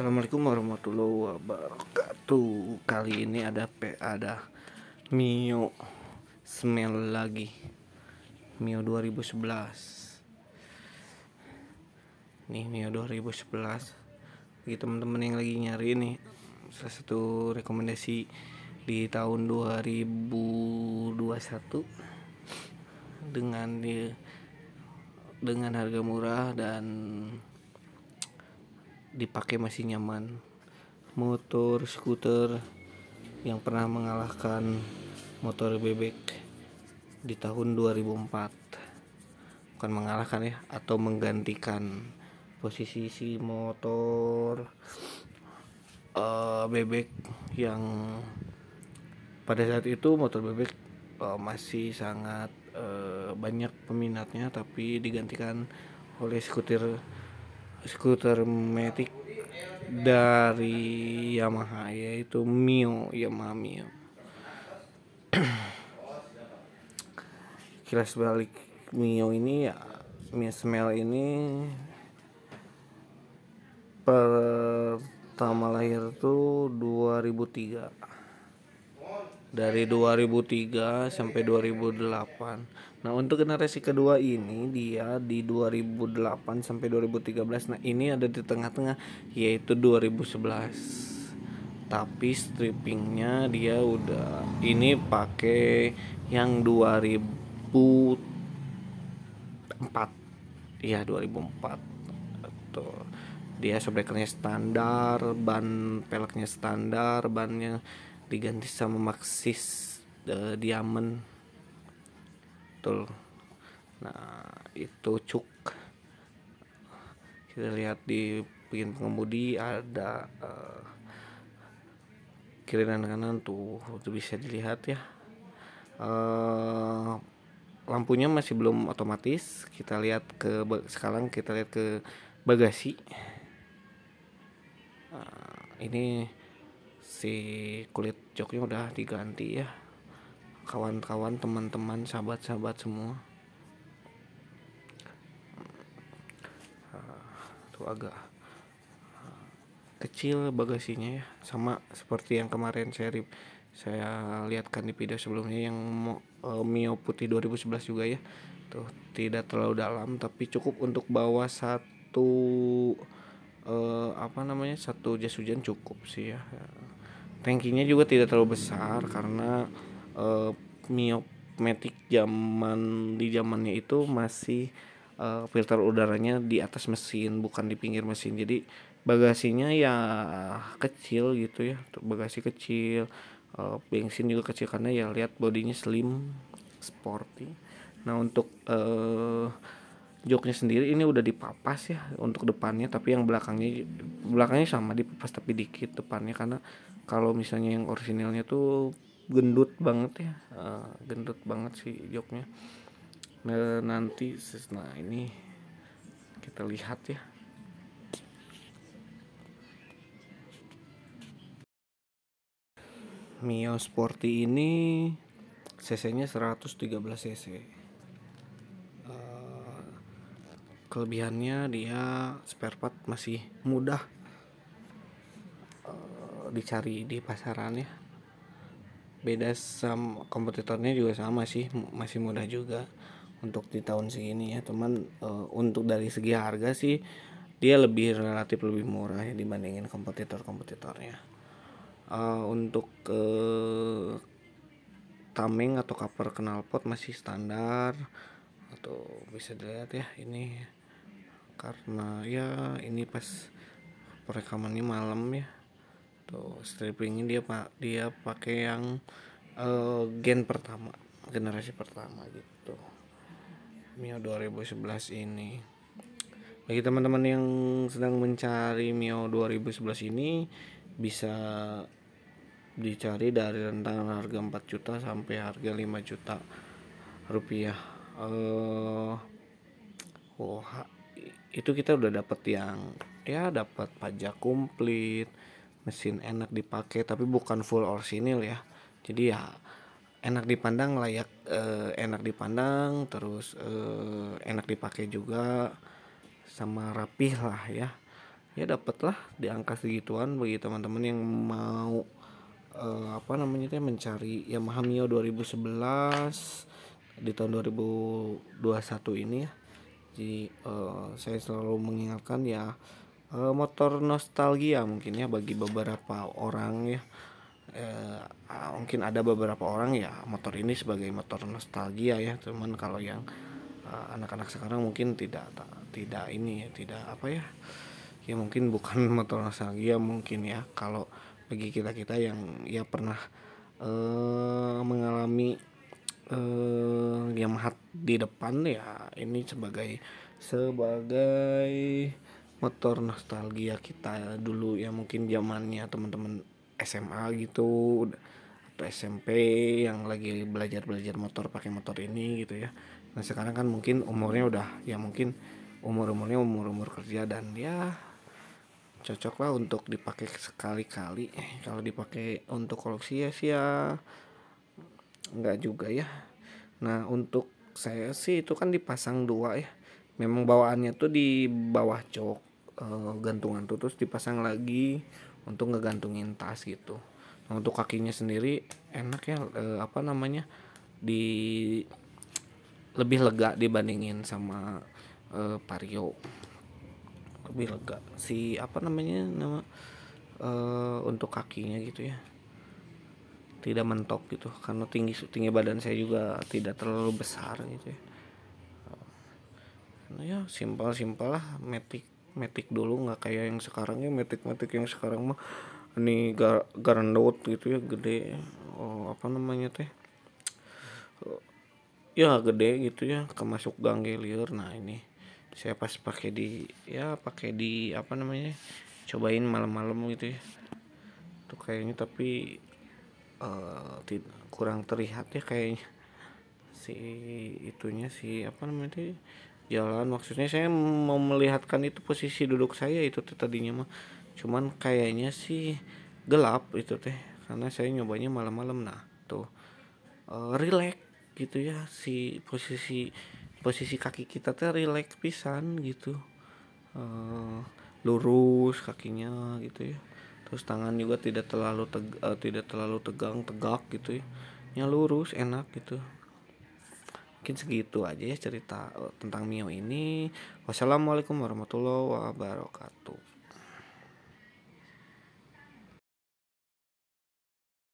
Assalamualaikum warahmatullahi wabarakatuh. Kali ini ada P ada Mio Smell lagi. Mio 2011. Nih Mio 2011. Bagi teman-teman yang lagi nyari ini salah satu rekomendasi di tahun 2021 dengan di dengan harga murah dan dipakai masih nyaman motor skuter yang pernah mengalahkan motor bebek di tahun 2004 bukan mengalahkan ya atau menggantikan posisi si motor uh, bebek yang pada saat itu motor bebek uh, masih sangat uh, banyak peminatnya tapi digantikan oleh skuter skuter matic dari Yamaha yaitu Mio Yamaha Mio kilas balik Mio ini ya Mio Smell ini pertama lahir tuh 2003 dari 2003 sampai 2008. Nah, untuk generasi kedua ini dia di 2008 sampai 2013. Nah, ini ada di tengah-tengah yaitu 2011. Tapi strippingnya dia udah ini pakai yang 2004. Iya, 2004. atau Dia sobrekernya standar, ban peleknya standar, bannya diganti sama Maxis The eh, Diamond betul nah itu cuk kita lihat di bikin pengemudi ada uh, kiri dan kanan tuh itu bisa dilihat ya uh, lampunya masih belum otomatis kita lihat ke sekarang kita lihat ke bagasi uh, ini si kulit joknya udah diganti ya kawan-kawan teman-teman sahabat-sahabat semua ah, itu agak ah, kecil bagasinya ya sama seperti yang kemarin saya saya lihatkan di video sebelumnya yang eh, Mio Putih 2011 juga ya tuh tidak terlalu dalam tapi cukup untuk bawa satu eh, apa namanya satu jas hujan cukup sih ya Tankinya juga tidak terlalu besar karena uh, eh, Mio Matic zaman di zamannya itu masih uh, filter udaranya di atas mesin bukan di pinggir mesin. Jadi bagasinya ya kecil gitu ya. Bagasi kecil, uh, bensin juga kecil karena ya lihat bodinya slim, sporty. Nah, untuk uh, joknya sendiri ini udah dipapas ya untuk depannya tapi yang belakangnya belakangnya sama dipapas tapi dikit depannya karena kalau misalnya yang orisinilnya tuh gendut banget ya uh, gendut banget sih joknya nah, nanti nah ini kita lihat ya Mio Sporty ini cc-nya 113 cc uh, kelebihannya dia spare part masih mudah dicari di pasaran ya beda sama kompetitornya juga sama sih masih mudah juga untuk di tahun segini ya teman e, eh, untuk dari segi harga sih dia lebih relatif lebih murah ya dibandingin kompetitor-kompetitornya e, untuk e, tameng atau cover knalpot masih standar atau bisa dilihat ya ini karena ya ini pas perekamannya malam ya Tuh, gitu. ini dia pak dia pakai yang uh, gen pertama, generasi pertama gitu. Mio 2011 ini. Bagi teman-teman yang sedang mencari Mio 2011 ini bisa dicari dari rentang harga 4 juta sampai harga 5 juta rupiah uh, oh, itu kita udah dapat yang ya dapat pajak komplit mesin enak dipakai tapi bukan full orsinil ya jadi ya enak dipandang layak eh, enak dipandang terus eh, enak dipakai juga sama rapih lah ya ya dapatlah di angka segituan bagi teman-teman yang mau eh, apa namanya itu mencari Yamaha Mio 2011 di tahun 2021 ini ya jadi eh, saya selalu mengingatkan ya Eh, motor nostalgia mungkin ya bagi beberapa orang ya eh, ah, mungkin ada beberapa orang ya motor ini sebagai motor nostalgia ya cuman kalau yang eh, anak-anak uh, sekarang mungkin tidak tidak ini ya tidak apa ya ya mungkin bukan motor nostalgia mungkin ya kalau bagi kita kita yang ya pernah eh, mengalami eh, yang di depan ya ini sebagai sebagai motor nostalgia kita dulu ya mungkin zamannya teman-teman SMA gitu atau SMP yang lagi belajar-belajar motor pakai motor ini gitu ya. Nah, sekarang kan mungkin umurnya udah ya mungkin umur-umurnya umur-umur kerja dan ya cocok lah untuk dipakai sekali-kali eh, kalau dipakai untuk koleksi ya sih ya nggak juga ya nah untuk saya sih itu kan dipasang dua ya memang bawaannya tuh di bawah jok uh, gantungan tuh terus dipasang lagi untuk ngegantungin tas gitu nah, untuk kakinya sendiri enak ya uh, apa namanya di lebih lega dibandingin sama uh, eh, pario lebih lega si apa namanya nama uh, untuk kakinya gitu ya tidak mentok gitu karena tinggi tinggi badan saya juga tidak terlalu besar gitu ya nah ya simpel simpel lah metik metik dulu nggak kayak yang sekarang ya metik metik yang sekarang mah ini gar garandot gitu ya gede oh, apa namanya teh ya gede gitu ya kemasuk gangge liur nah ini saya pas pakai di ya pakai di apa namanya cobain malam-malam gitu ya tuh kayaknya tapi uh, kurang terlihat ya kayaknya si itunya si apa namanya itu jalan maksudnya saya mau melihatkan itu posisi duduk saya itu teh tadinya mah cuman kayaknya sih gelap itu teh karena saya nyobanya malam-malam nah tuh e, eh, relax gitu ya si posisi posisi kaki kita teh relax pisan gitu e, lurus kakinya gitu ya terus tangan juga tidak terlalu teg, uh, tidak terlalu tegang tegak gitu ya nya lurus enak gitu mungkin segitu aja ya cerita eh, tentang Mio ini wassalamualaikum warahmatullahi wabarakatuh